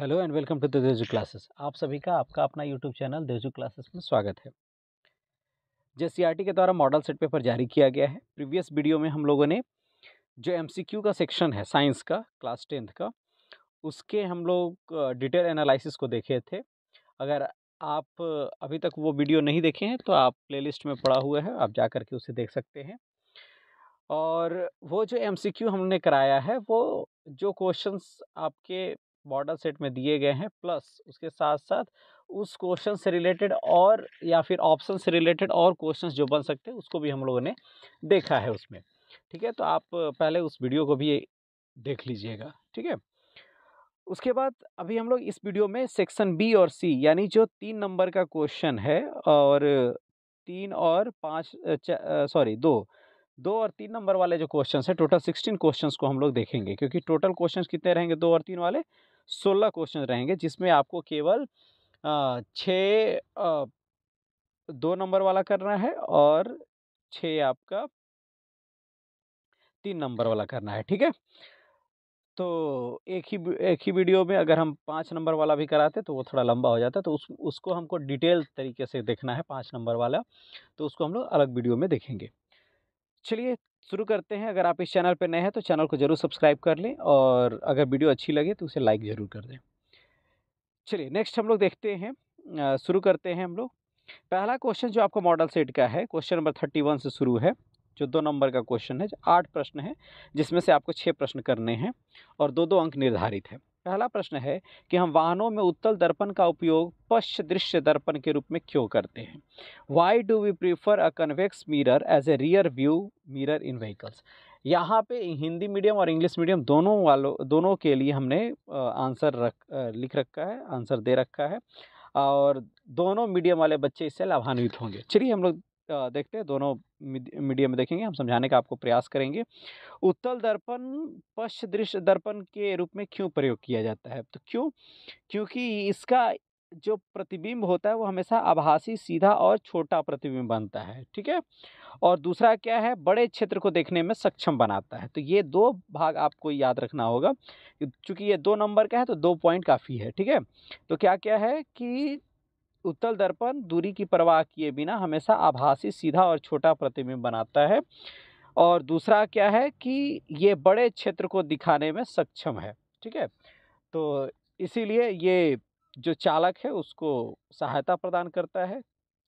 Hello and welcome to देजू classes आप सभी का आपका अपना यूट्यूब चैनल देजू क्लासेस में स्वागत है जेसीआरटी के द्वारा मॉडल सेट पेपर जारी किया गया है प्रीवियस वीडियो में हम लोगों ने जो एमसीक्यू का सेक्शन है साइंस का क्लास टेंथ का उसके हम लोग डिटेल एनालिसिस को देखे थे अगर आप अभी तक वो वीडियो नहीं देखे हैं तो आप प्ले में पड़ा हुआ है आप जा करके उसे देख सकते हैं और वो जो एमसीक्यू हमने कराया है वो जो क्वेश्चंस आपके बॉर्डर सेट में दिए गए हैं प्लस उसके साथ साथ उस क्वेश्चन से रिलेटेड और या फिर ऑप्शन से रिलेटेड और क्वेश्चंस जो बन सकते हैं उसको भी हम लोगों ने देखा है उसमें ठीक है तो आप पहले उस वीडियो को भी देख लीजिएगा ठीक है उसके बाद अभी हम लोग इस वीडियो में सेक्शन बी और सी यानी जो तीन नंबर का क्वेश्चन है और तीन और पाँच सॉरी दो दो और तीन नंबर वाले जो क्वेश्चन है टोटल सिक्सटीन क्वेश्चन को हम लोग देखेंगे क्योंकि टोटल क्वेश्चन कितने रहेंगे दो और तीन वाले सोलह क्वेश्चन रहेंगे जिसमें आपको केवल छः दो नंबर वाला करना है और छः आपका तीन नंबर वाला करना है ठीक है तो एक ही एक ही वीडियो में अगर हम पाँच नंबर वाला भी कराते तो वो थोड़ा लंबा हो जाता तो उस उसको हमको डिटेल तरीके से देखना है पाँच नंबर वाला तो उसको हम लोग अलग वीडियो में देखेंगे चलिए शुरू करते हैं अगर आप इस चैनल पर नए हैं तो चैनल को ज़रूर सब्सक्राइब कर लें और अगर वीडियो अच्छी लगे तो उसे लाइक ज़रूर कर दें चलिए नेक्स्ट हम लोग देखते हैं शुरू करते हैं हम लोग पहला क्वेश्चन जो आपका मॉडल सेट का है क्वेश्चन नंबर थर्टी वन से शुरू है जो दो नंबर का क्वेश्चन है जो आठ प्रश्न है जिसमें से आपको छः प्रश्न करने हैं और दो दो अंक निर्धारित है पहला प्रश्न है कि हम वाहनों में उत्तल दर्पण का उपयोग पश्च दृश्य दर्पण के रूप में क्यों करते हैं why do we prefer a convex mirror as a rear view mirror in vehicles यहाँ पे हिंदी मीडियम और इंग्लिश मीडियम दोनों वालों दोनों के लिए हमने आंसर रख लिख रखा है आंसर दे रखा है और दोनों मीडियम वाले बच्चे इससे लाभान्वित होंगे चलिए हम लोग देखते हैं दोनों मीडिया में देखेंगे हम समझाने का आपको प्रयास करेंगे उत्तल दर्पण पश्च दृश्य दर्पण के रूप में क्यों प्रयोग किया जाता है तो क्यों क्योंकि इसका जो प्रतिबिंब होता है वो हमेशा आभासी सीधा और छोटा प्रतिबिंब बनता है ठीक है और दूसरा क्या है बड़े क्षेत्र को देखने में सक्षम बनाता है तो ये दो भाग आपको याद रखना होगा क्योंकि ये दो नंबर का है तो दो पॉइंट काफ़ी है ठीक है तो क्या क्या है कि उत्तल दर्पण दूरी की परवाह किए बिना हमेशा आभासी सीधा और छोटा प्रतिबिंब बनाता है और दूसरा क्या है कि ये बड़े क्षेत्र को दिखाने में सक्षम है ठीक है तो इसीलिए ये जो चालक है उसको सहायता प्रदान करता है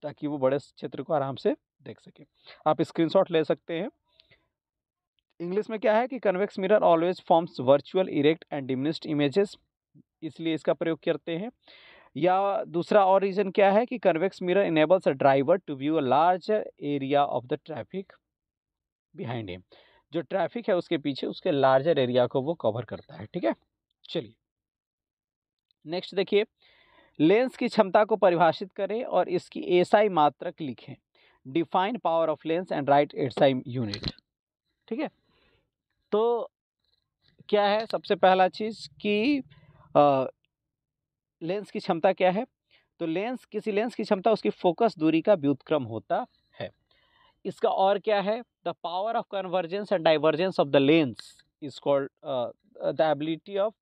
ताकि वो बड़े क्षेत्र को आराम से देख सके आप स्क्रीनशॉट ले सकते हैं इंग्लिश में क्या है कि convex mirror always forms virtual erect and diminished images इसलिए इसका प्रयोग करते हैं या दूसरा और रीज़न क्या है कि convex mirror enables a driver to view a large area of the traffic behind him जो ट्रैफिक है उसके पीछे उसके लार्जर एरिया को वो कवर करता है ठीक है चलिए नेक्स्ट देखिए लेंस की क्षमता को परिभाषित करें और इसकी एसआई मात्रक लिखें define power of lens and write SI unit ठीक है तो क्या है सबसे पहला चीज़ कि लेंस की क्षमता क्या है तो लेंस किसी लेंस की क्षमता उसकी फोकस दूरी का व्युतक्रम होता है इसका और क्या है the power of convergence and divergence of the lens is called the ability of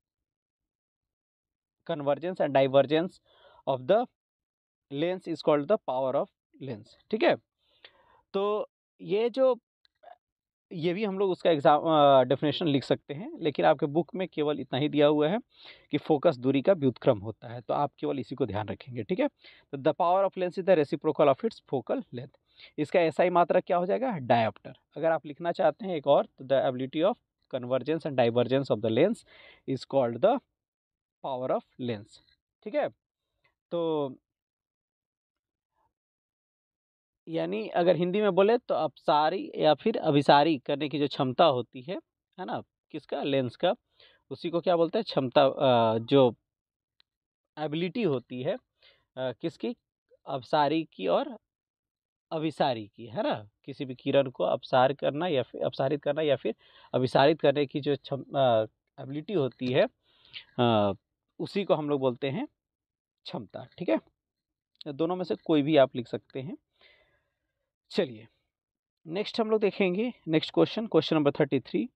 convergence and divergence of the lens is called the power of lens ठीक है तो ये जो ये भी हम लोग उसका एग्जाम डेफिनेशन लिख सकते हैं लेकिन आपके बुक में केवल इतना ही दिया हुआ है कि फोकस दूरी का व्युतक्रम होता है तो आप केवल इसी को ध्यान रखेंगे ठीक है तो the power of lens is the reciprocal of its focal length इसका ऐसा ही मात्रा क्या हो जाएगा डायोप्टर अगर आप लिखना चाहते हैं एक और तो the ability of convergence and divergence of the lens is called the power of lens ठीक है तो यानी अगर हिंदी में बोले तो अपसारी या फिर अभिसारी करने की जो क्षमता होती है है ना किसका लेंस का उसी को क्या बोलते हैं क्षमता जो एबिलिटी होती है किसकी अपसारी की और अभिसारी की है ना किसी भी किरण को अपसार करना या फिर अपसारित करना या फिर अभिसारित करने की जो क्षम एबिलिटी होती है आ, उसी को हम लोग बोलते हैं क्षमता ठीक है दोनों में से कोई भी आप लिख सकते हैं चलिए नेक्स्ट हम लोग देखेंगे next question question number thirty three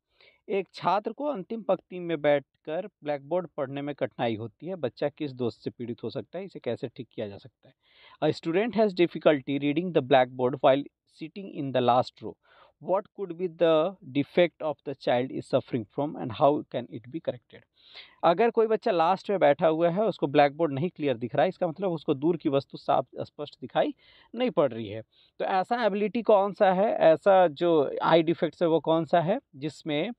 एक छात्र को अंतिम पंक्ति में बैठकर बोर्ड पढ़ने में कठिनाई होती है बच्चा किस दोस्त से पीड़ित हो सकता है इसे कैसे ठीक किया जा सकता है a student has difficulty reading the blackboard while sitting in the last row what could be the defect of the child is suffering from and how can it be corrected अगर कोई बच्चा last में बैठा हुआ है उसको black board नहीं clear दिख रहा है इसका मतलब उसको दूर की वस्तु साफ स्पष्ट दिखाई नहीं पड़ रही है तो ऐसा एबिलिटी कौन सा है ऐसा जो आई डिफेक्ट्स है वो कौन सा है जिसमें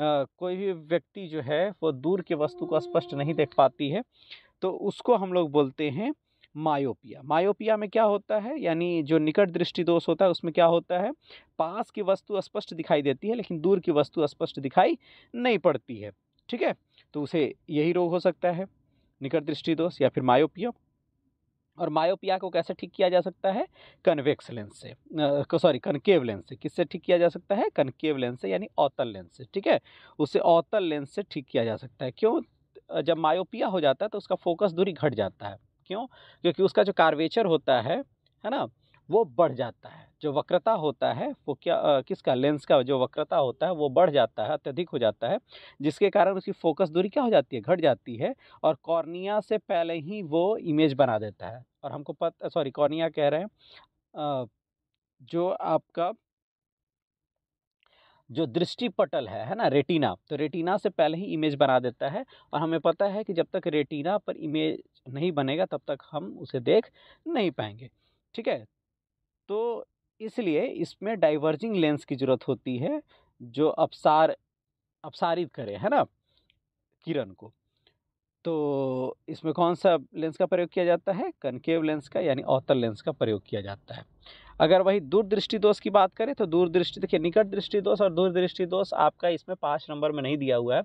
कोई भी व्यक्ति जो है वो दूर की वस्तु को स्पष्ट नहीं देख पाती है तो उसको हम लोग बोलते हैं मायोपिया मायोपिया में क्या होता है यानी जो निकट दृष्टि दोष होता है उसमें क्या होता है पास की वस्तु स्पष्ट दिखाई देती है लेकिन दूर की वस्तु स्पष्ट दिखाई नहीं पड़ती है ठीक है तो उसे यही रोग हो सकता है निकट दृष्टि दोष या फिर मायोपिया और मायोपिया को कैसे ठीक किया जा सकता है कन्वेक्स लेंस से सॉरी कनकेव लेंस से किससे ठीक किया जा सकता है कनकेव लेंस से यानी अवतल लेंस से ठीक है उसे अवतल लेंस से ठीक किया जा सकता है क्यों जब मायोपिया हो जाता है तो उसका फोकस दूरी घट जाता है क्यों क्योंकि उसका जो कार्वेचर होता है है ना वो बढ़ जाता है जो वक्रता होता है वो क्या किसका लेंस का जो वक्रता होता है वो बढ़ जाता है अत्यधिक हो जाता है जिसके कारण उसकी फोकस दूरी क्या हो जाती है घट जाती है और कॉर्निया से पहले ही वो इमेज बना देता है और हमको पता सॉरी कॉर्निया कह रहे हैं जो आपका जो दृष्टि पटल है है ना रेटिना तो रेटिना से पहले ही इमेज बना देता है और हमें पता है कि जब तक रेटिना पर इमेज नहीं बनेगा तब तक हम उसे देख नहीं पाएंगे ठीक है तो इसलिए इसमें डाइवर्जिंग लेंस की ज़रूरत होती है जो अपसार अपसारित करे है ना किरण को तो इसमें कौन सा लेंस का प्रयोग किया जाता है कनकेव लेंस का यानी अवतल लेंस का प्रयोग किया जाता है अगर वही दूरदृष्टि दोष की बात करें तो दूरदृष्टि देखिए निकट दृष्टि दोष और दूरदृष्टि दोष आपका इसमें पाँच नंबर में नहीं दिया हुआ है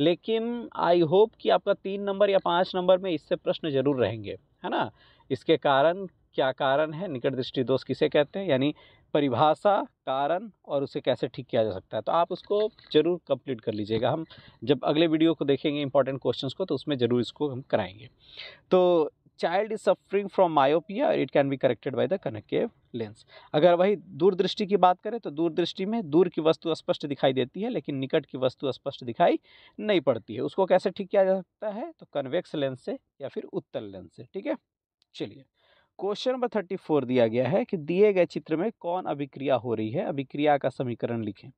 लेकिन आई होप कि आपका तीन नंबर या पाँच नंबर में इससे प्रश्न जरूर रहेंगे है ना इसके कारण क्या कारण है निकट दृष्टि दोष किसे कहते हैं यानी परिभाषा कारण और उसे कैसे ठीक किया जा सकता है तो आप उसको ज़रूर कंप्लीट कर लीजिएगा हम जब अगले वीडियो को देखेंगे इंपॉर्टेंट क्वेश्चंस को तो उसमें ज़रूर इसको हम कराएंगे तो child is suffering from myopia it can be corrected by the connective lens अगर वही दूरदृष्टि की बात करें तो दूरदृष्टि में दूर की वस्तु स्पष्ट दिखाई देती है लेकिन निकट की वस्तु स्पष्ट दिखाई नहीं पड़ती है उसको कैसे ठीक किया जा सकता है तो कन्वेक्स लेंस से या फिर उत्तर लेंस से ठीक है चलिए क्वेश्चन नंबर थर्टी फोर दिया गया है कि दिए गए चित्र में कौन अभिक्रिया हो रही है अभिक्रिया का समीकरण लिखें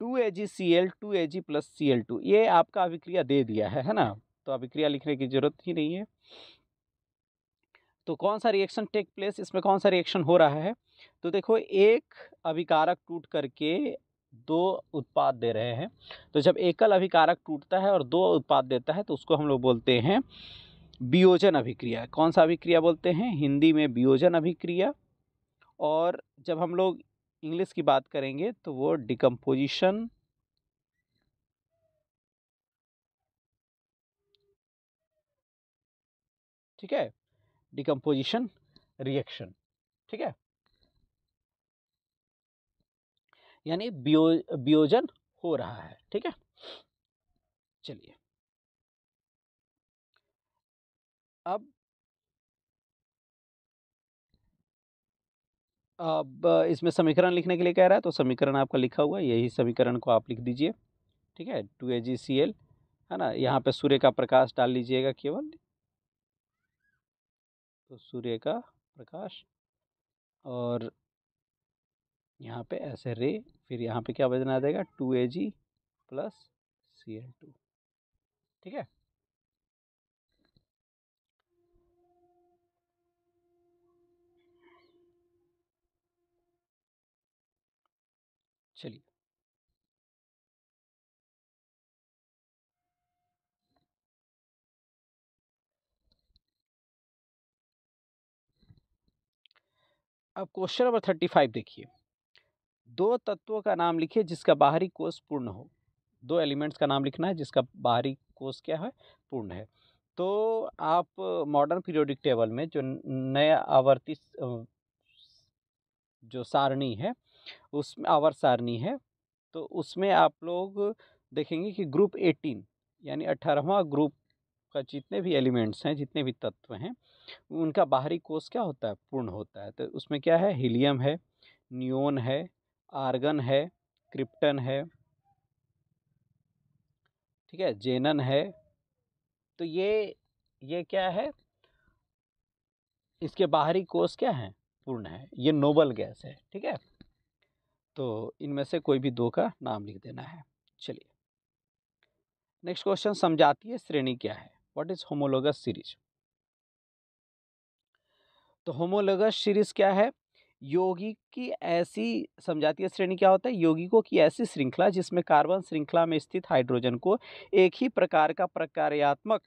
two A G C L two A G plus C L two ये आपका अभिक्रिया दे दिया है है ना तो अभिक्रिया लिखने की जरूरत ही नहीं है तो कौन सा रिएक्शन टेक प्लेस इसमें कौन सा रिएक्शन हो रहा है तो देखो एक अभिकारक टूट करके दो उत्पाद दे रहे हैं तो जब एकल अभिकारक टूटता है और दो उत्पाद देता है तो उसको हम लोग बोलते हैं वियोजन अभिक्रिया कौन सा अभिक्रिया बोलते हैं हिंदी में वियोजन अभिक्रिया और जब हम लोग इंग्लिश की बात करेंगे तो वो डिकम्पोजिशन ठीक है डिकम्पोजिशन रिएक्शन ठीक है यानी बियो बियोजन हो रहा है ठीक है चलिए अब अब इसमें समीकरण लिखने के लिए कह रहा है तो समीकरण आपका लिखा हुआ है यही समीकरण को आप लिख दीजिए ठीक है to A G C L है ना यहाँ पे सूर्य का प्रकाश डाल लीजिएगा केवल तो सूर्य का प्रकाश और यहाँ पे ऐसे रे फिर यहाँ पे क्या वजन आ जाएगा two A G plus C L two ठीक है अब क्वेश्चन नंबर थर्टी फाइव देखिए दो तत्वों का नाम लिखिए जिसका बाहरी कोष पूर्ण हो दो एलिमेंट्स का नाम लिखना है जिसका बाहरी कोष क्या है पूर्ण है तो आप मॉडर्न पीरियोडिक टेबल में जो नया आवर्ती जो सारणी है उसमें आवर्त सारणी है तो उसमें आप लोग देखेंगे कि ग्रुप एटीन यानी अट्ठारहवा ग्रुप का जितने भी एलिमेंट्स हैं जितने भी तत्व हैं उनका बाहरी कोष क्या होता है पूर्ण होता है तो उसमें क्या है हीलियम है नियोन है आर्गन है क्रिप्टन है ठीक है जेनन है तो ये ये क्या है इसके बाहरी कोष क्या है पूर्ण है ये नोबल गैस है ठीक है तो इनमें से कोई भी दो का नाम लिख देना है चलिए नेक्स्ट क्वेश्चन समझाती है श्रेणी क्या है व्हाट इज होमोलोगस सीरीज तो होमोलोगस सीरीज क्या है योगी की ऐसी समझातीय श्रेणी क्या होता है यौगिकों की ऐसी श्रृंखला जिसमें कार्बन श्रृंखला में स्थित हाइड्रोजन को एक ही प्रकार का प्रकार्यात्मक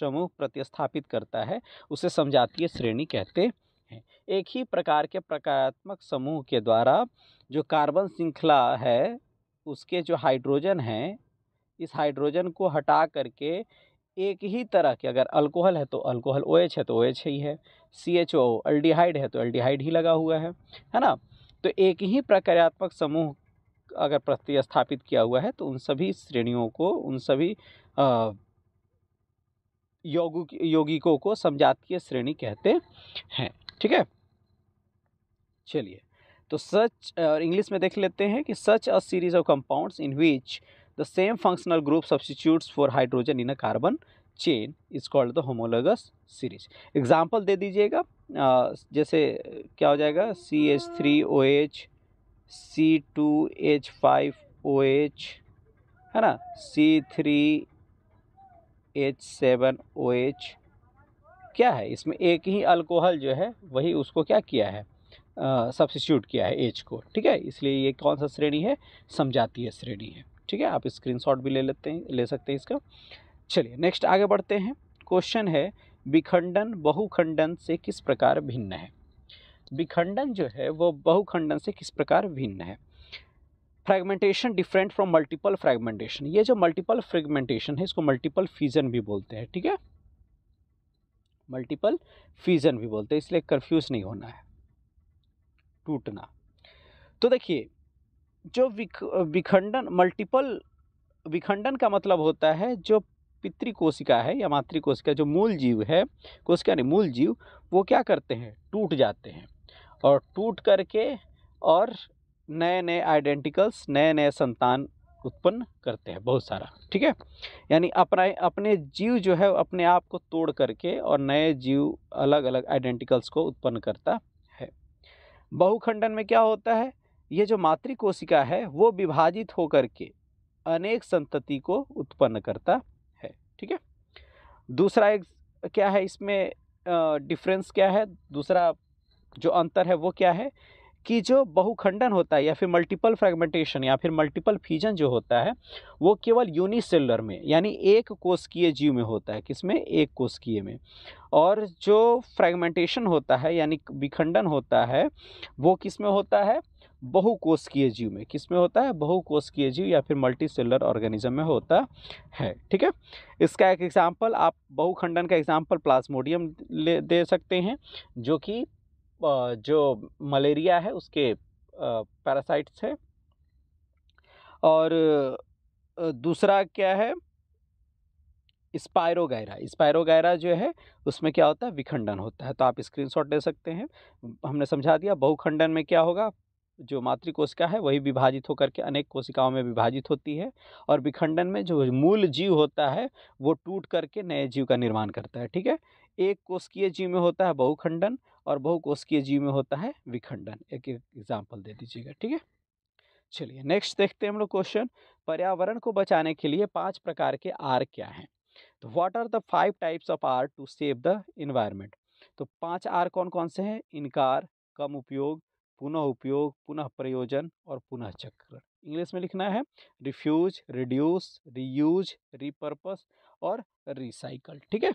समूह प्रतिस्थापित करता है उसे समझातीय श्रेणी कहते हैं एक ही प्रकार के प्रकारात्मक समूह के द्वारा जो कार्बन श्रृंखला है उसके जो हाइड्रोजन हैं इस हाइड्रोजन को हटा करके एक ही तरह के अगर अल्कोहल है तो अल्कोहल ओ है तो ओ ही है सी एच ओ अल्डीहाइड है तो अल्डीहाइड ही लगा हुआ है है ना तो एक ही प्रक्रियात्मक समूह अगर प्रतिस्थापित किया हुआ है तो उन सभी श्रेणियों को उन सभी यौगिकों को समझातीय श्रेणी कहते हैं ठीक है चलिए तो सच और इंग्लिश में देख लेते हैं कि such a series of compounds in which The same functional group substitutes for hydrogen in a carbon chain is called the homologous series. Example दे दीजिएगा जैसे क्या हो जाएगा C H three O H C two H five O H है ना C three H seven O H क्या है इसमें एक ही अल्कोहल जो है वही उसको क्या किया है सब्सिट्यूट किया है एच को ठीक है इसलिए ये कौन सा श्रेणी है समझाती है श्रेणी है ठीक है आप स्क्रीनशॉट भी ले लेते हैं ले सकते हैं इसका चलिए नेक्स्ट आगे बढ़ते हैं क्वेश्चन है विखंडन बहुखंडन से किस प्रकार भिन्न है विखंडन जो है वो बहुखंडन से किस प्रकार भिन्न है fragmentation different from multiple fragmentation ये जो मल्टीपल फ्रेगमेंटेशन है इसको मल्टीपल फ्यूजन भी बोलते हैं ठीक है मल्टीपल फ्यूजन भी बोलते हैं इसलिए कन्फ्यूज नहीं होना है टूटना तो देखिए जो विख विखंडन मल्टीपल विखंडन का मतलब होता है जो पितृ कोशिका है या मातृ कोशिका जो मूल जीव है कोशिका नहीं मूल जीव वो क्या करते हैं टूट जाते हैं और टूट करके और नए नए आइडेंटिकल्स नए नए संतान उत्पन्न करते हैं बहुत सारा ठीक है यानी अपना अपने जीव जो है अपने आप को तोड़ करके और नए जीव अलग अलग आइडेंटिकल्स को उत्पन्न करता है बहुखंडन में क्या होता है ये जो मातृ कोशिका है वो विभाजित होकर के अनेक संतति को उत्पन्न करता है ठीक है दूसरा एक क्या है इसमें डिफरेंस क्या है दूसरा जो अंतर है वो क्या है कि जो बहुखंडन होता है या फिर मल्टीपल फ्रेगमेंटेशन या फिर मल्टीपल फ्यूजन जो होता है वो केवल यूनिसेलर में यानी एक कोशिकीय जीव में होता है किसमें एक कोशिकीय में और जो फ्रेगमेंटेशन होता है यानी विखंडन होता है वो किस में होता है बहुकोशिकीय जीव में किस में होता है बहुकोशिकीय जीव या फिर मल्टी सेलर ऑर्गेनिज्म में होता है ठीक है इसका एक एग्जाम्पल आप बहुखंडन का एग्जाम्पल प्लाज्मोडियम ले दे सकते हैं जो कि जो मलेरिया है उसके पैरासाइट्स है और दूसरा क्या है स्पायरोगैरा स्पायरोगैरा जो है उसमें क्या होता है विखंडन होता है तो आप स्क्रीनशॉट ले सकते हैं हमने समझा दिया बहुखंडन में क्या होगा जो मातृ कोशिका है वही विभाजित होकर के अनेक कोशिकाओं में विभाजित होती है और विखंडन में जो मूल जीव होता है वो टूट करके नए जीव का निर्माण करता है ठीक है एक कोशिकीय जीव में होता है बहुखंडन और कोशकीय जीव में होता है विखंडन एक एग्जाम्पल दे दीजिएगा ठीक है चलिए नेक्स्ट देखते हैं हम लोग क्वेश्चन पर्यावरण को बचाने के लिए पांच प्रकार के आर क्या हैं तो what are the five types of R to save the environment तो पांच आर कौन कौन से हैं इनकार कम उपयोग पुनः उपयोग पुनः प्रयोजन और पुनः चक्रण इंग्लिश में लिखना है रिफ्यूज रिड्यूस रीयूज रिपर्पस और रिसाइकल ठीक है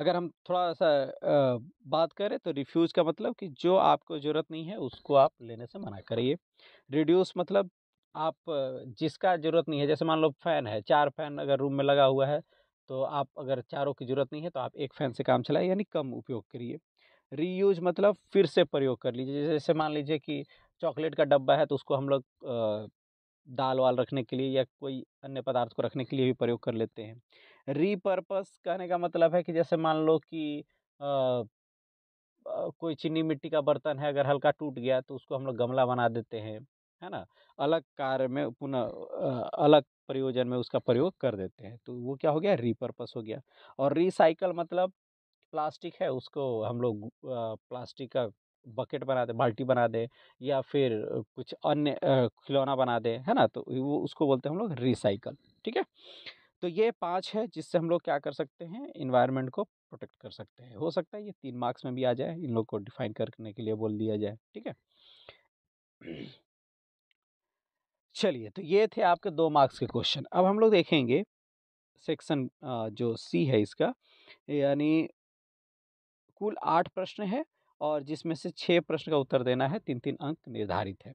अगर हम थोड़ा सा बात करें तो रिफ्यूज का मतलब कि जो आपको ज़रूरत नहीं है उसको आप लेने से मना करिए रिड्यूस मतलब आप जिसका ज़रूरत नहीं है जैसे मान लो फ़ैन है चार फैन अगर रूम में लगा हुआ है तो आप अगर चारों की ज़रूरत नहीं है तो आप एक फ़ैन से काम चलाए यानी कम उपयोग करिए रीयूज मतलब फिर से प्रयोग कर लीजिए जैसे मान लीजिए कि चॉकलेट का डब्बा है तो उसको हम लोग दाल वाल रखने के लिए या कोई अन्य पदार्थ को रखने के लिए भी प्रयोग कर लेते हैं रीपर्पस कहने का मतलब है कि जैसे मान लो कि आ, कोई चीनी मिट्टी का बर्तन है अगर हल्का टूट गया तो उसको हम लोग गमला बना देते हैं है ना अलग कार्य में पुनः अलग प्रयोजन में उसका प्रयोग कर देते हैं तो वो क्या हो गया रीपर्पस हो गया और रिसाइकल मतलब प्लास्टिक है उसको हम लोग प्लास्टिक का बकेट बना दे बाल्टी बना दे या फिर कुछ अन्य खिलौना बना दे है ना तो वो उसको बोलते हैं हम लोग रिसाइकल ठीक है तो ये पाँच है जिससे हम लोग क्या कर सकते हैं इन्वायरमेंट को प्रोटेक्ट कर सकते हैं हो सकता है ये तीन मार्क्स में भी आ जाए इन लोग को डिफाइन करने के लिए बोल दिया जाए ठीक है चलिए तो ये थे आपके दो मार्क्स के क्वेश्चन अब हम लोग देखेंगे सेक्शन जो सी है इसका यानी कुल आठ प्रश्न है और जिसमें से छः प्रश्न का उत्तर देना है तीन तीन अंक निर्धारित है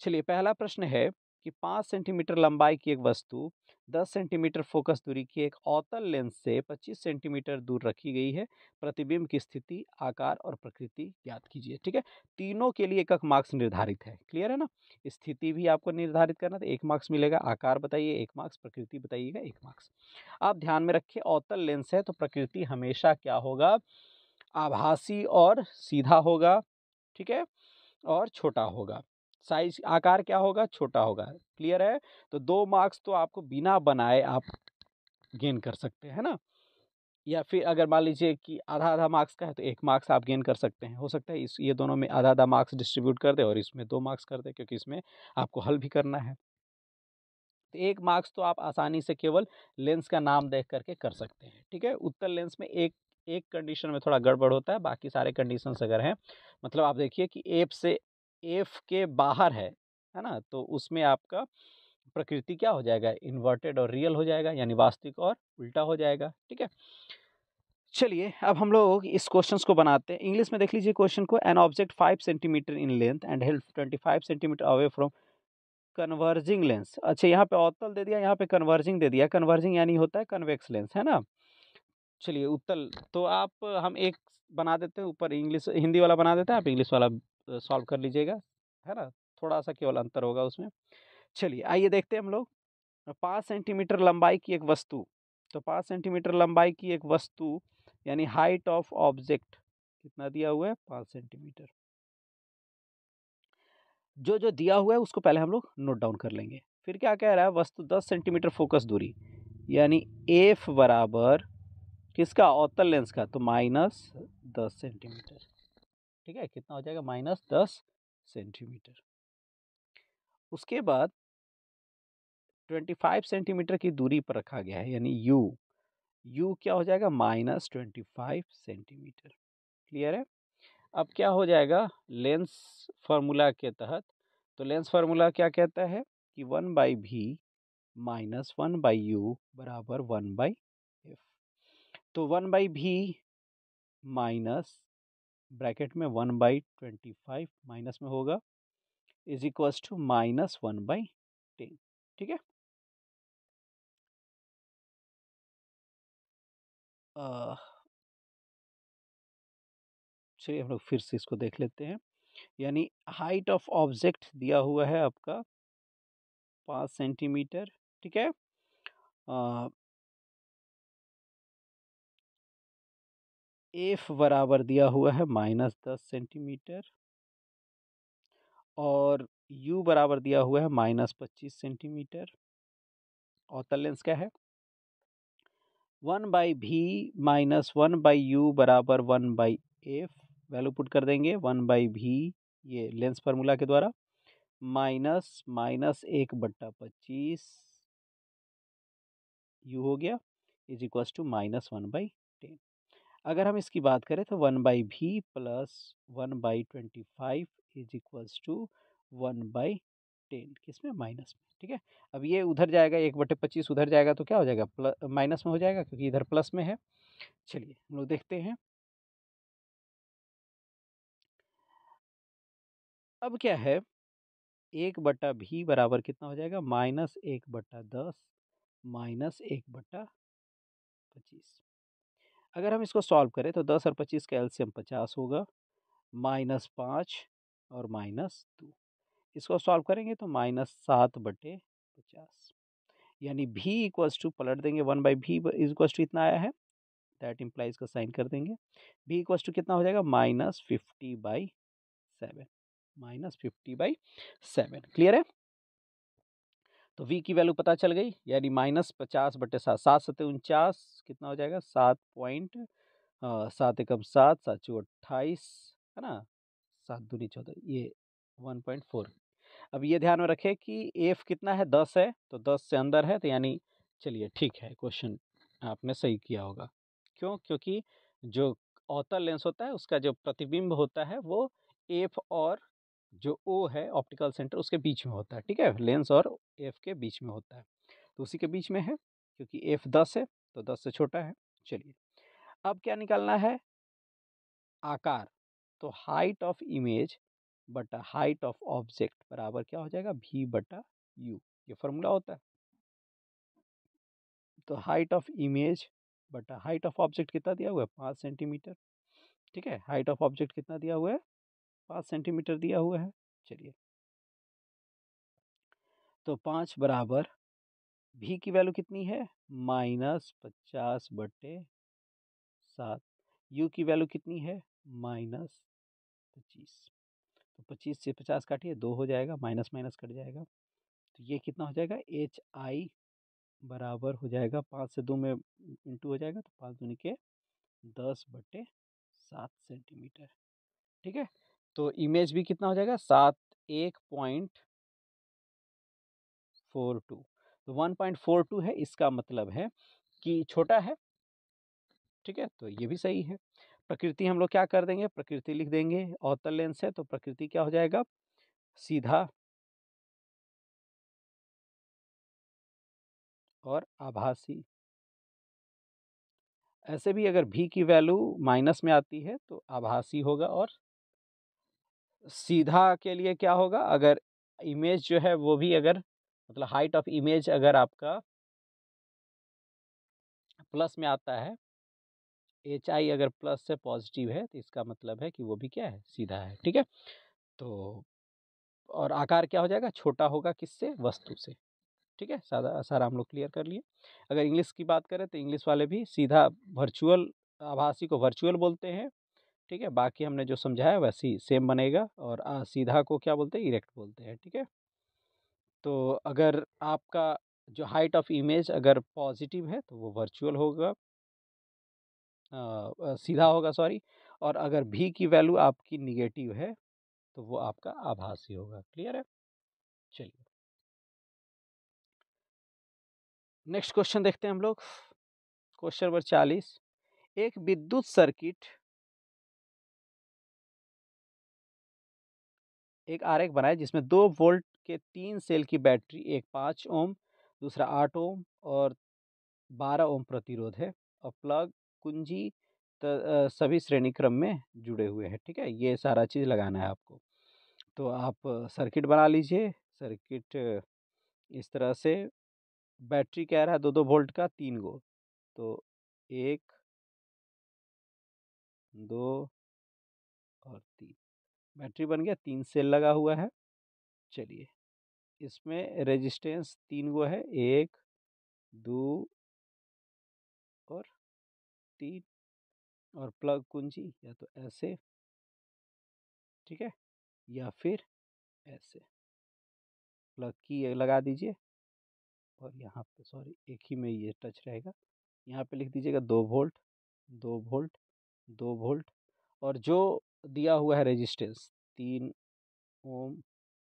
चलिए पहला प्रश्न है कि पाँच सेंटीमीटर लंबाई की एक वस्तु दस सेंटीमीटर फोकस दूरी की एक अवतल लेंस से पच्चीस सेंटीमीटर दूर रखी गई है प्रतिबिंब की स्थिति आकार और प्रकृति ज्ञात कीजिए ठीक है तीनों के लिए एक एक मार्क्स निर्धारित है क्लियर है ना स्थिति भी आपको निर्धारित करना था तो एक मार्क्स मिलेगा आकार बताइए एक मार्क्स प्रकृति बताइएगा एक मार्क्स आप ध्यान में रखिए अवतल लेंस है तो प्रकृति हमेशा क्या होगा आभासी और सीधा होगा ठीक है और छोटा होगा साइज आकार क्या होगा छोटा होगा क्लियर है तो दो मार्क्स तो आपको बिना बनाए आप गेन कर सकते हैं ना या फिर अगर मान लीजिए कि आधा आधा मार्क्स का है तो एक मार्क्स आप गेन कर सकते हैं हो सकता है इस ये दोनों में आधा आधा मार्क्स डिस्ट्रीब्यूट कर दे और इसमें दो मार्क्स कर दे क्योंकि इसमें आपको हल भी करना है तो एक मार्क्स तो आप आसानी से केवल लेंस का नाम देख करके कर सकते हैं ठीक है उत्तर लेंस में एक एक कंडीशन में थोड़ा गड़बड़ होता है बाकी सारे कंडीशन अगर हैं मतलब आप देखिए कि एफ से एफ के बाहर है है ना तो उसमें आपका प्रकृति क्या हो जाएगा इन्वर्टेड और रियल हो जाएगा यानी वास्तविक और उल्टा हो जाएगा ठीक है चलिए अब हम लोग इस क्वेश्चन को बनाते हैं इंग्लिश में देख लीजिए क्वेश्चन को an object five centimetre in length and health twenty five centimetre away from converging lens अच्छा यहाँ पे औतल दे दिया यहाँ पे कन्वर्जिंग दे दिया कन्वर्जिंग यानी होता है कन्वेक्स लेंस है ना चलिए उत्तल तो आप हम एक बना देते हैं ऊपर इंग्लिश हिंदी वाला बना देते हैं आप इंग्लिश वाला सॉल्व कर लीजिएगा है ना थोड़ा सा केवल अंतर होगा उसमें चलिए आइए देखते हैं हम लोग पाँच सेंटीमीटर लंबाई की एक वस्तु तो पाँच सेंटीमीटर लंबाई की एक वस्तु यानी हाइट ऑफ ऑब्जेक्ट कितना दिया हुआ है पाँच सेंटीमीटर जो जो दिया हुआ है उसको पहले हम लोग नोट डाउन कर लेंगे फिर क्या कह रहा है वस्तु दस सेंटीमीटर फोकस दूरी यानी एफ बराबर किसका अवतल लेंस का तो माइनस दस सेंटीमीटर ठीक है कितना हो जाएगा माइनस दस सेंटीमीटर उसके बाद ट्वेंटी फाइव सेंटीमीटर की दूरी पर रखा गया है यानी यू यू क्या हो जाएगा minus twenty five centimetre clear है अब क्या हो जाएगा लेंस फार्मूला के तहत तो लेंस फार्मूला क्या कहता है कि one by v minus one by u बराबर वन बाई तो one by v minus bracket में one by twenty five minus में होगा is equals to minus one by ten ठीक है चलिए हम लोग फिर से इसको देख लेते हैं यानी हाइट ऑफ ऑब्जेक्ट दिया हुआ है आपका पाँच सेंटीमीटर ठीक है एफ बराबर दिया हुआ है माइनस दस सेंटीमीटर और यू बराबर दिया हुआ है माइनस पच्चीस सेंटीमीटर और तलेंस लेंस क्या है one by v minus one by u बराबर one by f value put कर देंगे वन बाई भी ये लेंस फार्मूला के द्वारा माइनस माइनस एक बट्टा पच्चीस यू हो गया is equals to minus one by अगर हम इसकी बात करें तो one by v plus one by twenty five is equals to one by ten किस में माइनस में ठीक है अब ये उधर जाएगा एक बटे पच्चीस उधर जाएगा तो क्या हो जाएगा प्लस माइनस में हो जाएगा क्योंकि इधर प्लस में है चलिए हम लोग देखते हैं अब क्या है एक बटा भी बराबर कितना हो जाएगा माइनस एक बटा दस माइनस एक बटा पच्चीस अगर हम इसको सॉल्व करें तो दस और पच्चीस का एल्सियम पचास होगा माइनस पाँच और माइनस दो इसको सॉल्व करेंगे तो माइनस सात बटे पचास यानी भी इक्वल्स टू पलट देंगे one by v equals to इतना आया है दैट इम्प्लाइज का साइन कर देंगे भी इक्वल्स टू कितना हो जाएगा minus fifty by seven minus fifty by seven clear है तो वी की वैल्यू पता चल गई यानी माइनस पचास बटे सात सात सत्य उनचास कितना हो जाएगा सात पॉइंट सात एकम सात सात चौ अट्ठाईस है ना सात दूनी चौदह ये वन पॉइंट फोर अब ये ध्यान में रखें कि एफ कितना है दस है तो दस से अंदर है तो यानी चलिए ठीक है क्वेश्चन आपने सही किया होगा क्यों क्योंकि जो अवतल लेंस होता है उसका जो प्रतिबिंब होता है वो एफ और जो ओ है ऑप्टिकल सेंटर उसके बीच में होता है ठीक है लेंस और एफ के बीच में होता है तो उसी के बीच में है क्योंकि एफ दस है तो दस से छोटा है चलिए अब क्या निकालना है आकार तो हाइट ऑफ इमेज बटा हाइट ऑफ ऑब्जेक्ट बराबर क्या हो जाएगा भी बटा यू ये फॉर्मूला होता है तो हाइट ऑफ इमेज बटा हाइट ऑफ ऑब्जेक्ट कितना दिया हुआ है पाँच सेंटीमीटर ठीक है हाइट ऑफ ऑब्जेक्ट कितना दिया हुआ है पाँच सेंटीमीटर दिया हुआ है चलिए तो पाँच बराबर भी की वैल्यू कितनी है माइनस पचास बटे सात यू की वैल्यू कितनी है माइनस पच्चीस तो पच्चीस से पचास काटिए दो हो जाएगा माइनस माइनस कट जाएगा तो ये कितना हो जाएगा एच आई बराबर हो जाएगा पाँच से दो में इंटू हो जाएगा तो पाँच दूनी के दस बटे सात सेंटीमीटर ठीक है तो इमेज भी कितना हो जाएगा सात एक पॉइंट फोर टू तो वन पॉइंट फोर टू है इसका मतलब है कि छोटा है ठीक है तो ये भी सही है प्रकृति हम लोग क्या कर देंगे प्रकृति लिख देंगे अवतल लेंस है तो प्रकृति क्या हो जाएगा सीधा और आभासी ऐसे भी अगर भी की वैल्यू माइनस में आती है तो आभासी होगा और सीधा के लिए क्या होगा अगर इमेज जो है वो भी अगर मतलब हाइट ऑफ इमेज अगर आपका प्लस में आता है एच आई अगर प्लस से पॉजिटिव है तो इसका मतलब है कि वो भी क्या है सीधा है ठीक है तो और आकार क्या हो जाएगा छोटा होगा किससे वस्तु से ठीक है सारा सारा हम लोग क्लियर कर लिए अगर इंग्लिश की बात करें तो इंग्लिश वाले भी सीधा वर्चुअल आभासी को वर्चुअल बोलते हैं ठीक है बाकी हमने जो समझाया वैसे ही सेम बनेगा और आ, सीधा को क्या बोलते हैं इरेक्ट बोलते हैं ठीक है तो अगर आपका जो हाइट ऑफ इमेज अगर पॉजिटिव है तो वो वर्चुअल होगा आ, सीधा होगा सॉरी और अगर भी की वैल्यू आपकी निगेटिव है तो वो आपका आभासी होगा क्लियर है चलिए नेक्स्ट क्वेश्चन देखते हैं हम लोग क्वेश्चन नंबर चालीस एक विद्युत सर्किट एक आरेख बनाए जिसमें दो वोल्ट के तीन सेल की बैटरी एक पाँच ओम दूसरा आठ ओम और बारह ओम प्रतिरोध है और प्लग कुंजी तो सभी श्रेणी क्रम में जुड़े हुए हैं ठीक है ये सारा चीज़ लगाना है आपको तो आप सर्किट बना लीजिए सर्किट इस तरह से बैटरी कह रहा है दो दो वोल्ट का तीन गो तो एक दो और तीन बैटरी बन गया तीन सेल लगा हुआ है चलिए इसमें रेजिस्टेंस तीन गो है एक दो और तीन और प्लग कुंजी या तो ऐसे ठीक है या फिर ऐसे प्लग की लगा दीजिए और यहाँ पे सॉरी एक ही में ये टच रहेगा यहाँ पे लिख दीजिएगा दो वोल्ट दो वोल्ट दो वोल्ट और जो दिया हुआ है रेजिस्टेंस तीन ओम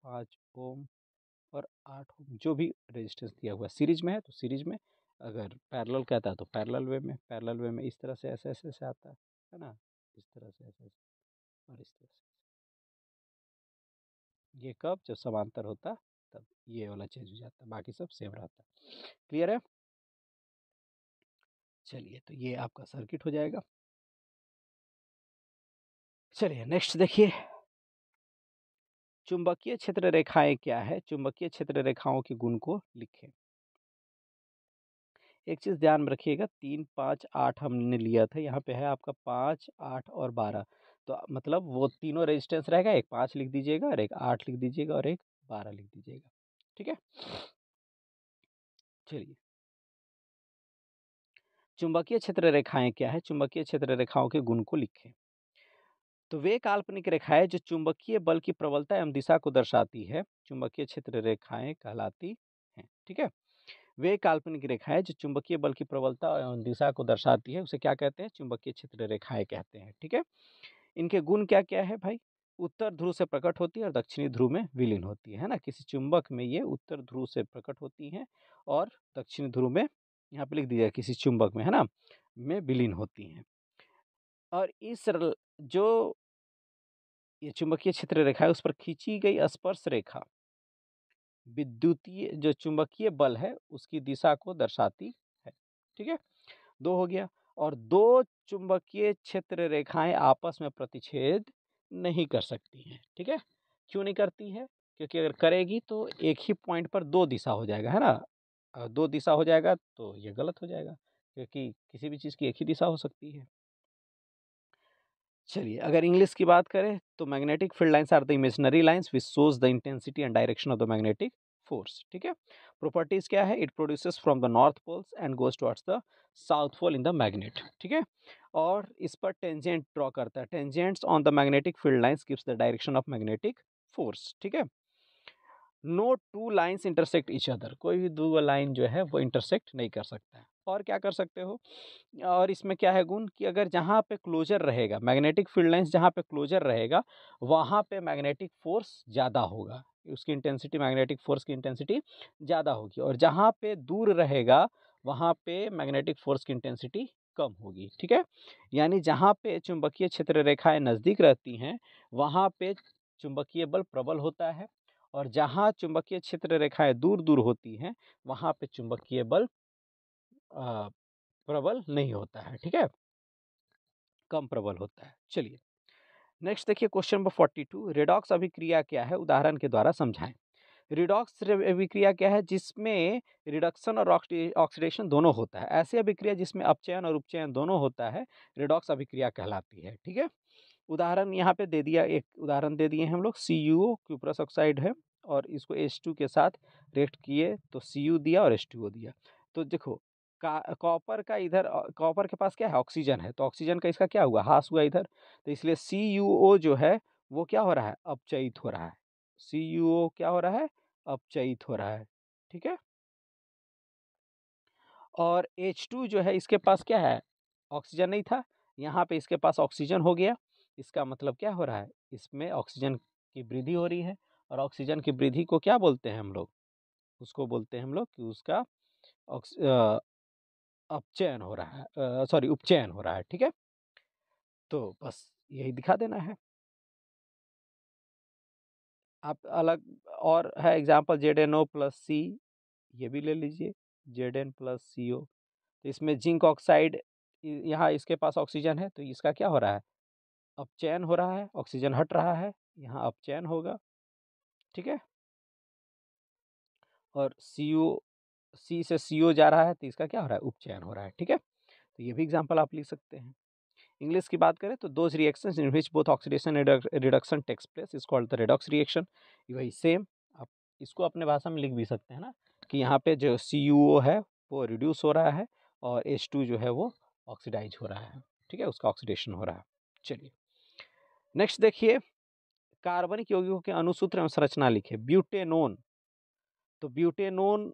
पाँच ओम और आठ ओम जो भी रेजिस्टेंस दिया हुआ है सीरीज में है तो सीरीज में अगर पैरेलल कहता है तो पैरेलल वे में पैरेलल वे में इस तरह से ऐसे ऐसे ऐसे आता है है ना इस तरह से ऐसे ऐसे और इस तरह से ये कब जब समांतर होता तब ये वाला चेंज हो जाता बाकी सब सेम रहता क्लियर है चलिए तो ये आपका सर्किट हो जाएगा चलिए नेक्स्ट देखिए चुंबकीय क्षेत्र रेखाएं क्या है चुंबकीय क्षेत्र रेखाओं के गुण को लिखें एक चीज़ ध्यान में रखिएगा तीन पाँच आठ हमने लिया था यहाँ पे है आपका पाँच आठ और बारह तो मतलब वो तीनों रेजिस्टेंस रहेगा एक पाँच लिख दीजिएगा और एक आठ लिख दीजिएगा और एक बारह लिख दीजिएगा ठीक है चलिए चुंबकीय क्षेत्र रेखाएं क्या है चुंबकीय क्षेत्र रेखाओं के गुण को लिखें तो वे काल्पनिक रेखाएं जो चुंबकीय बल की प्रबलता एवं दिशा को दर्शाती है चुंबकीय क्षेत्र रेखाएं कहलाती हैं ठीक है वे काल्पनिक रेखाएं जो चुंबकीय बल की प्रबलता एवं दिशा को दर्शाती है उसे क्या कहते हैं चुंबकीय क्षेत्र रेखाएं कहते हैं ठीक है इनके गुण क्या क्या है भाई उत्तर ध्रुव से प्रकट होती है और दक्षिणी ध्रुव में विलीन होती है ना किसी चुंबक में ये उत्तर ध्रुव से प्रकट होती हैं और दक्षिणी ध्रुव में यहाँ पे लिख दीजिए किसी चुंबक में है ना में विलीन होती हैं और इस जो ये चुंबकीय क्षेत्र रेखा है उस पर खींची गई स्पर्श रेखा विद्युतीय जो चुंबकीय बल है उसकी दिशा को दर्शाती है ठीक है दो हो गया और दो चुंबकीय क्षेत्र रेखाएं आपस में प्रतिच्छेद नहीं कर सकती हैं ठीक है क्यों नहीं करती है क्योंकि अगर करेगी तो एक ही पॉइंट पर दो दिशा हो जाएगा है ना दो दिशा हो जाएगा तो ये गलत हो जाएगा क्योंकि किसी भी चीज़ की एक ही दिशा हो सकती है चलिए अगर इंग्लिश की बात करें तो magnetic field lines are the imaginary lines which shows the intensity and direction of the magnetic force ठीक है प्रॉपर्टीज क्या है it produces from the north poles and goes towards the south pole in the magnet ठीक है और इस पर tangent draw करता है tangents on the magnetic field lines gives the direction of magnetic force ठीक है no two lines intersect each other कोई भी दो लाइन जो है वो इंटरसेक्ट नहीं कर सकता है और क्या कर सकते हो और इसमें क्या है गुण कि अगर जहाँ पे क्लोजर रहेगा मैग्नेटिक फील्ड लाइंस जहाँ पे क्लोजर रहेगा वहाँ पे मैग्नेटिक फोर्स ज़्यादा होगा उसकी इंटेंसिटी मैग्नेटिक फोर्स की इंटेंसिटी ज़्यादा होगी और जहाँ पे दूर रहेगा वहाँ पे मैग्नेटिक फोर्स की इंटेंसिटी कम होगी ठीक है यानी जहाँ पे चुंबकीय क्षेत्र रेखाएँ नज़दीक रहती हैं वहाँ पे चुंबकीय बल प्रबल होता है और जहाँ चुंबकीय क्षेत्र रेखाएँ दूर दूर होती हैं वहाँ पे चुंबकीय बल प्रबल नहीं होता है ठीक है कम प्रबल होता है चलिए नेक्स्ट देखिए question number forty two redox अभिक्रिया क्या है उदाहरण के द्वारा समझाएं रिडॉक्स अभिक्रिया क्या है जिसमें रिडक्शन और ऑक्सीडेशन दोनों होता है ऐसी अभिक्रिया जिसमें अपचयन और उपचयन दोनों होता है रिडॉक्स अभिक्रिया कहलाती है ठीक है उदाहरण यहाँ पे दे दिया एक उदाहरण दे दिए हम लोग C U O cuprous oxide है और इसको एस टू के साथ रिएक्ट किए तो सी यू दिया और एस टू ओ दिया तो देखो का कॉपर का इधर कॉपर के पास क्या है ऑक्सीजन है तो ऑक्सीजन का इसका क्या हुआ हास हुआ इधर तो इसलिए सी यू ओ जो है वो क्या हो रहा है अपचयित हो रहा है सी यू ओ क्या हो रहा है अपचयित हो रहा है ठीक है और एच टू जो है इसके पास क्या है ऑक्सीजन नहीं था यहाँ पे इसके पास ऑक्सीजन हो गया इसका मतलब क्या हो रहा है इसमें ऑक्सीजन की वृद्धि हो रही है और ऑक्सीजन की वृद्धि को क्या बोलते हैं हम लोग उसको बोलते हैं हम लोग कि उसका अपचयन हो रहा है सॉरी उपचयन हो रहा है ठीक है तो बस यही दिखा देना है आप अलग और है example Z N O plus C ये भी ले लीजिए Z N plus C O तो इसमें जिंक ऑक्साइड यहाँ इसके पास ऑक्सीजन है तो इसका क्या हो रहा है अपचयन हो रहा है ऑक्सीजन हट रहा है यहाँ अपचयन होगा ठीक है और सी ओ सी से सी ओ जा रहा है तो इसका क्या हो रहा है उपचयन हो रहा है ठीक है तो ये भी एग्जाम्पल आप लिख सकते हैं इंग्लिश की बात करें तो those reaction in which both oxidation reduction takes place is called the redox reaction वही सेम आप इसको अपने भाषा में लिख भी सकते हैं ना कि यहाँ पे जो सी यू ओ है वो रिड्यूस हो रहा है और एच टू जो है वो ऑक्सीडाइज हो रहा है ठीक है उसका ऑक्सीडेशन हो रहा है चलिए नेक्स्ट देखिए कार्बनिक यौगिकों के अनुसूत्र एवं संरचना लिखे ब्यूटेनोन तो ब्यूटेनोन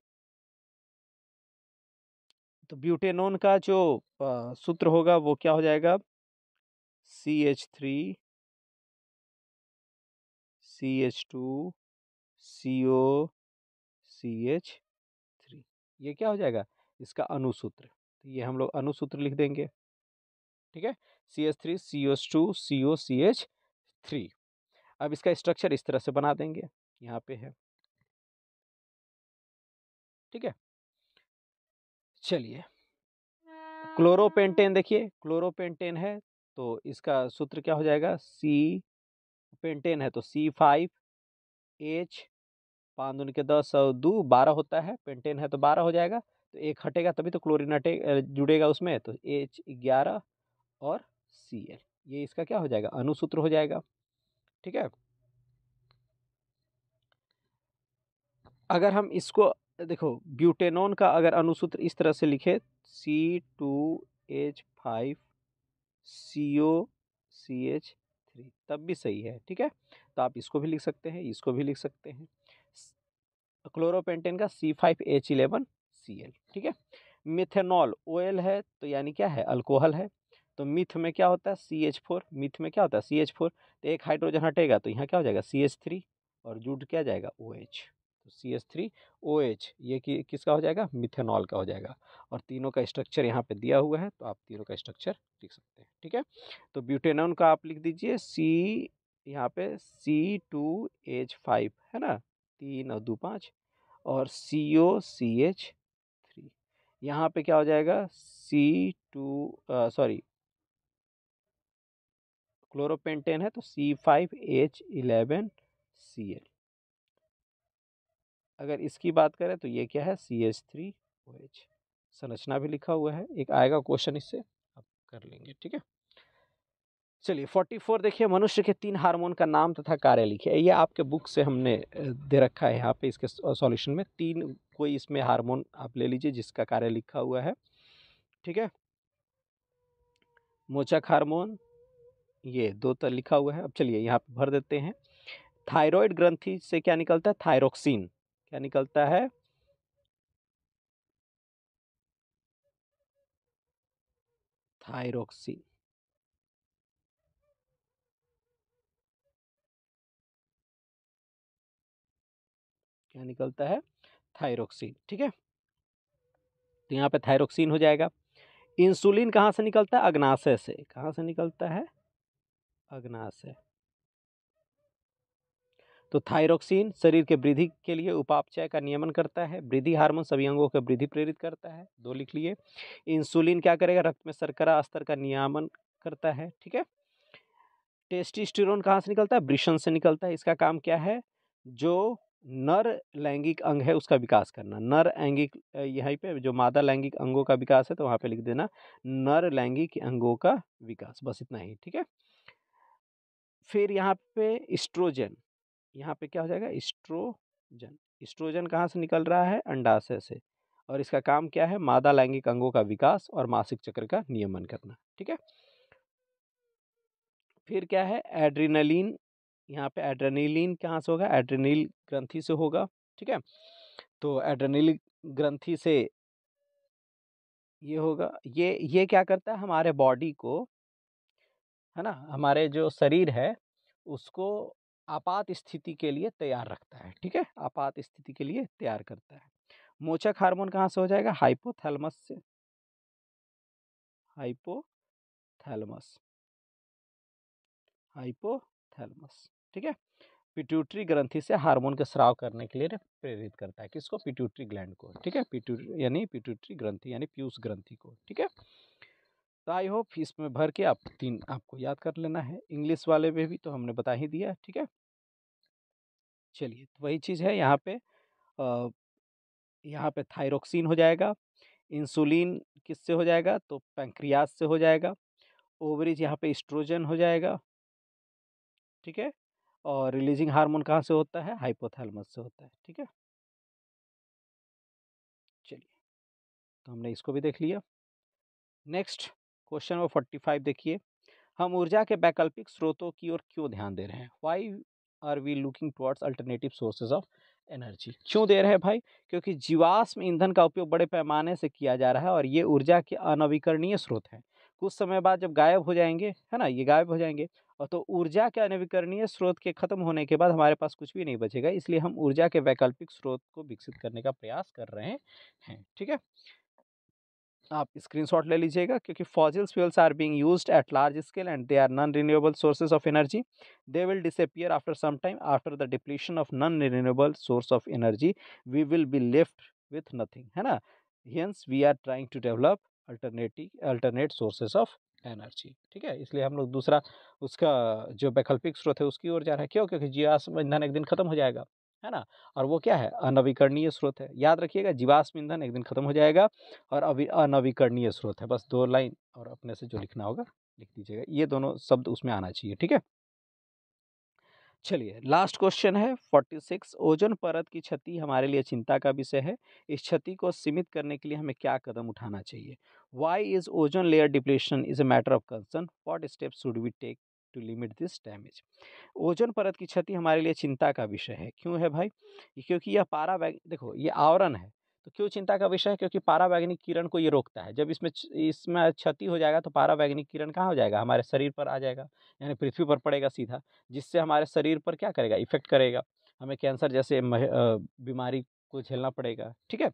तो ब्यूटेनोन का जो सूत्र होगा वो क्या हो जाएगा C H three C H two C O C H three ये क्या हो जाएगा इसका अनुसूत्र तो ये हम लोग अनुसूत्र लिख देंगे ठीक है C H three C H two C O C H three अब इसका स्ट्रक्चर इस तरह से बना देंगे यहाँ पे है ठीक है चलिए क्लोरोपेंटेन देखिए क्लोरोपेंटेन है तो इसका सूत्र क्या हो जाएगा सी पेंटेन है तो सी फाइव एच पाँच दून के दस और दो बारह होता है पेंटेन है तो बारह हो जाएगा तो एक हटेगा तभी तो क्लोरिन हटे जुड़ेगा उसमें तो एच ग्यारह और सी एल ये इसका क्या हो जाएगा अनुसूत्र हो जाएगा ठीक है अगर हम इसको देखो ब्यूटेनॉन का अगर अनुसूत्र इस तरह से लिखे C two H five C O C H three तब भी सही है ठीक है तो आप इसको भी लिख सकते हैं इसको भी लिख सकते हैं क्लोरोपेंटेन का C five H eleven C L ठीक है मिथेनॉल ओ एल है तो यानी क्या है अल्कोहल है तो मिथ में क्या होता है सी एच फोर मिथ में क्या होता है सी एच फोर तो एक हाइड्रोजन हटेगा तो यहाँ क्या हो जाएगा सी एच थ्री और जुट क्या जाएगा ओ OH. एच तो C H three O H ये कि किसका हो जाएगा मिथेनॉल का हो जाएगा और तीनों का स्ट्रक्चर यहाँ पे दिया हुआ है तो आप तीनों का स्ट्रक्चर लिख सकते हैं ठीक है तो ब्यूटेनॉन का आप लिख दीजिए सी यहाँ पे सी टू एच फाइव है ना तीन और दो पाँच और सी ओ सी एच थ्री यहाँ पे क्या हो जाएगा सी टू सॉरी क्लोरोपेंटेन है तो C five H eleven C L अगर इसकी बात करें तो ये क्या है C H three O H संरचना भी लिखा हुआ है एक आएगा क्वेश्चन इससे आप कर लेंगे ठीक है चलिए फोर्टी फोर देखिए मनुष्य के तीन हार्मोन का नाम तथा कार्य लिखिए ये आपके बुक से हमने दे रखा है यहाँ पे इसके सॉल्यूशन में तीन कोई इसमें हार्मोन आप ले लीजिए जिसका कार्य लिखा हुआ है ठीक है मोचक हार्मोन ये दो तरह लिखा हुआ है अब चलिए यहाँ पे भर देते हैं थायरॉयड ग्रंथि से क्या निकलता है थायरोक्सिन क्या निकलता है थायरोक्सिन क्या निकलता है थायरोक्सिन ठीक है तो यहाँ पे थायरोक्सिन हो जाएगा इंसुलिन कहाँ से निकलता है अग्नाशय से कहाँ से निकलता है अग्नाशय तो थायरोक्सिन शरीर के वृद्धि के लिए उपापचय का नियमन करता है वृद्धि हार्मोन सभी अंगों के वृद्धि प्रेरित करता है दो लिख लिए इंसुलिन क्या करेगा रक्त में सरकरा स्तर का नियमन करता है ठीक है टेस्टिस्टेरोन कहाँ से निकलता है ब्रिशन से निकलता है इसका काम क्या है जो नर लैंगिक अंग है उसका विकास करना नर लैंगिक यहीं पे जो मादा लैंगिक अंगों का विकास है तो वहाँ पे लिख देना नर लैंगिक अंगों का विकास बस इतना ही ठीक है फिर यहाँ पे स्ट्रोजन यहाँ पे क्या हो जाएगा इस्ट्रोजन स्ट्रोजन कहाँ से निकल रहा है अंडाशय से और इसका काम क्या है मादा लैंगिक अंगों का विकास और मासिक चक्र का नियमन करना ठीक है फिर क्या है एड्रीनलिन यहाँ पे एड्रेनिलिन कहाँ से होगा एड्रेनिल ग्रंथि से होगा ठीक है तो एड्रेनिल ग्रंथि से ये होगा ये ये क्या करता है हमारे बॉडी को है ना हमारे जो शरीर है उसको आपात स्थिति के लिए तैयार रखता है ठीक है आपात स्थिति के लिए तैयार करता है मोचक हार्मोन कहाँ से हो जाएगा हाइपोथैलमस से हाइपोथैलमस हाइपोथैलमस ठीक है पिट्यूटरी ग्रंथि से हार्मोन के स्राव करने के लिए प्रेरित करता है किसको पिट्यूटरी ग्लैंड को ठीक है पिट्यू यानी पिट्यूटरी ग्रंथि यानी पीयूष ग्रंथि को ठीक है तो आई होप इसमें भर के आप तीन आपको याद कर लेना है इंग्लिश वाले में भी तो हमने बता ही दिया ठीक है चलिए तो वही चीज़ है यहाँ पे यहाँ पे थायरोक्सिन हो जाएगा इंसुलिन किससे हो जाएगा तो पैंक्रियाज से हो जाएगा ओवरेज यहाँ पे स्ट्रोजन हो जाएगा ठीक है और रिलीजिंग हार्मोन कहाँ से होता है हाइपोथैलमस से होता है ठीक है चलिए तो हमने इसको भी देख लिया next question number forty five देखिए हम ऊर्जा के वैकल्पिक स्रोतों की ओर क्यों ध्यान दे रहे हैं why are we looking towards alternative sources of energy क्यों दे रहे हैं भाई क्योंकि जीवाश्म ईंधन का उपयोग बड़े पैमाने से किया जा रहा है और ये ऊर्जा के अनवीकरणीय स्रोत हैं कुछ समय बाद जब गायब हो जाएंगे है ना ये गायब हो जाएंगे और तो ऊर्जा के अनवीकरणीय स्रोत के खत्म होने के बाद हमारे पास कुछ भी नहीं बचेगा इसलिए हम ऊर्जा के वैकल्पिक स्रोत को विकसित करने का प्रयास कर रहे हैं ठीक है आप स्क्रीनशॉट ले लीजिएगा क्योंकि fossils fuels are being used at large scale and they are non renewable sources of energy they will disappear after some time after the depletion of non renewable source of energy we will be left with nothing है ना hence we are trying to develop alternative alternate sources of energy ठीक है इसलिए हम लोग दूसरा उसका जो वैकल्पिक स्रोत है उसकी ओर जा रहे हैं क्यों क्योंकि जीवाश्म ईंधन एक दिन खत्म हो जाएगा है ना और वो क्या है अनवीकरणीय स्रोत है याद रखिएगा जीवाश्म ईंधन एक दिन खत्म हो जाएगा और अभी अनवीकरणीय स्रोत है बस दो लाइन और अपने से जो लिखना होगा लिख दीजिएगा ये दोनों शब्द उसमें आना चाहिए ठीक है चलिए लास्ट क्वेश्चन है फोर्टी सिक्स ओजोन परत की क्षति हमारे लिए चिंता का विषय है इस क्षति को सीमित करने के लिए हमें क्या कदम उठाना चाहिए why is ozone layer depletion is a matter of concern what step should we take to limit this damage ozone परत की क्षति हमारे लिए चिंता का विषय है क्यों है भाई क्योंकि यह पारा देखो ये आवरण है तो क्यों चिंता का विषय है क्योंकि पारावैग्निक किरण को ये रोकता है जब इसमें इसमें क्षति हो जाएगा तो पारावैग्निक किरण कहाँ हो जाएगा हमारे शरीर पर आ जाएगा यानी पृथ्वी पर पड़ेगा सीधा जिससे हमारे शरीर पर क्या करेगा इफेक्ट करेगा हमें कैंसर जैसे बीमारी को झेलना पड़ेगा ठीक है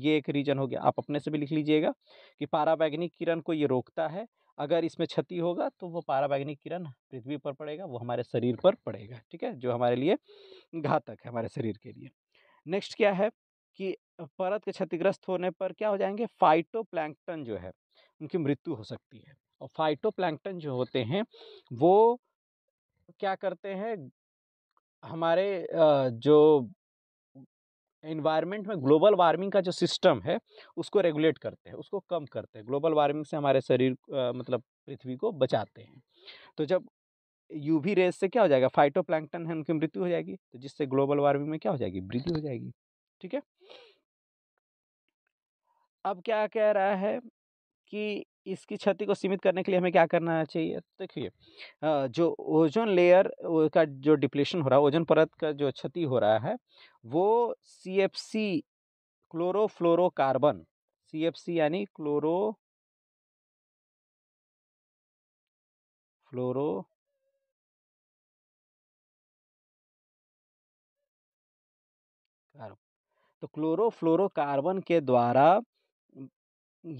ये एक रीज़न हो गया आप अपने से भी लिख लीजिएगा कि पाराबैगनी किरण को ये रोकता है अगर इसमें क्षति होगा तो वो पाराबैगनी किरण पृथ्वी पर पड़ेगा वो हमारे शरीर पर पड़ेगा ठीक है जो हमारे लिए घातक है हमारे शरीर के लिए नेक्स्ट क्या है कि परत के क्षतिग्रस्त होने पर क्या हो जाएंगे फाइटो जो है उनकी मृत्यु हो सकती है और फाइटो जो होते हैं वो क्या करते हैं हमारे जो इन्वायरमेंट में ग्लोबल वार्मिंग का जो सिस्टम है उसको रेगुलेट करते हैं उसको कम करते हैं ग्लोबल वार्मिंग से हमारे शरीर मतलब पृथ्वी को बचाते हैं तो जब यूवी रेस से क्या हो जाएगा फाइटोप्लैंकटन है उनकी मृत्यु हो जाएगी तो जिससे ग्लोबल वार्मिंग में क्या हो जाएगी वृद्धि हो जाएगी ठीक है अब क्या कह रहा है कि इसकी क्षति को सीमित करने के लिए हमें क्या करना चाहिए देखिए जो ओजोन लेयर का जो डिप्लेशन हो रहा है ओजोन परत का जो क्षति हो रहा है वो C F C chlorofluorocarbon C F C यानी क्लोरो फ्लोरो तो क्लोरोफ्लोरोकार्बन के द्वारा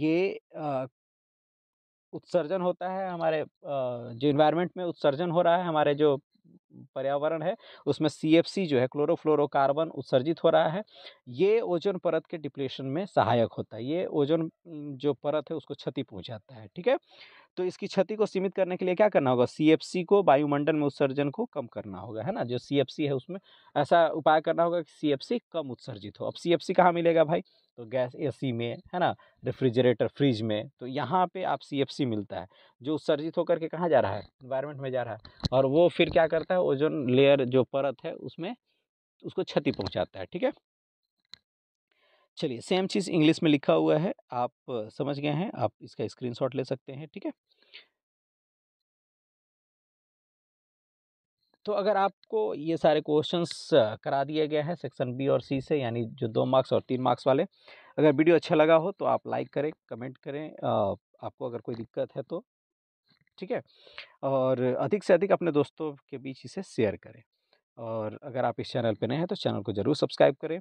ये उत्सर्जन होता है हमारे जो इन्वायरमेंट में उत्सर्जन हो रहा है हमारे जो पर्यावरण है उसमें सी जो है क्लोरोफ्लोरोकार्बन उत्सर्जित हो रहा है ये ओजोन परत के डिप्लेशन में सहायक होता है ये ओजोन जो परत है उसको क्षति पहुंचाता है ठीक है तो इसकी क्षति को सीमित करने के लिए क्या करना होगा सी को वायुमंडल में उत्सर्जन को कम करना होगा है ना जो सी है उसमें ऐसा उपाय करना होगा कि सी कम उत्सर्जित हो अब सी एफ कहाँ मिलेगा भाई तो गैस एसी में है ना रेफ्रिजरेटर फ्रिज में तो यहाँ पे आप सीएफसी मिलता है जो उत्सर्जित होकर के कहाँ जा रहा है इन्वायरमेंट में जा रहा है और वो फिर क्या करता है ओजोन लेयर जो परत है उसमें उसको क्षति पहुँचाता है ठीक है चलिए सेम चीज़ इंग्लिश में लिखा हुआ है आप समझ गए हैं आप इसका स्क्रीन ले सकते हैं ठीक है तो अगर आपको ये सारे क्वेश्चंस करा दिए गए हैं सेक्शन बी और सी से यानी जो दो मार्क्स और तीन मार्क्स वाले अगर वीडियो अच्छा लगा हो तो आप लाइक करें कमेंट करें आपको अगर कोई दिक्कत है तो ठीक है और अधिक से अधिक अपने दोस्तों के बीच इसे शेयर करें और अगर आप इस चैनल पर नए हैं तो चैनल को ज़रूर सब्सक्राइब करें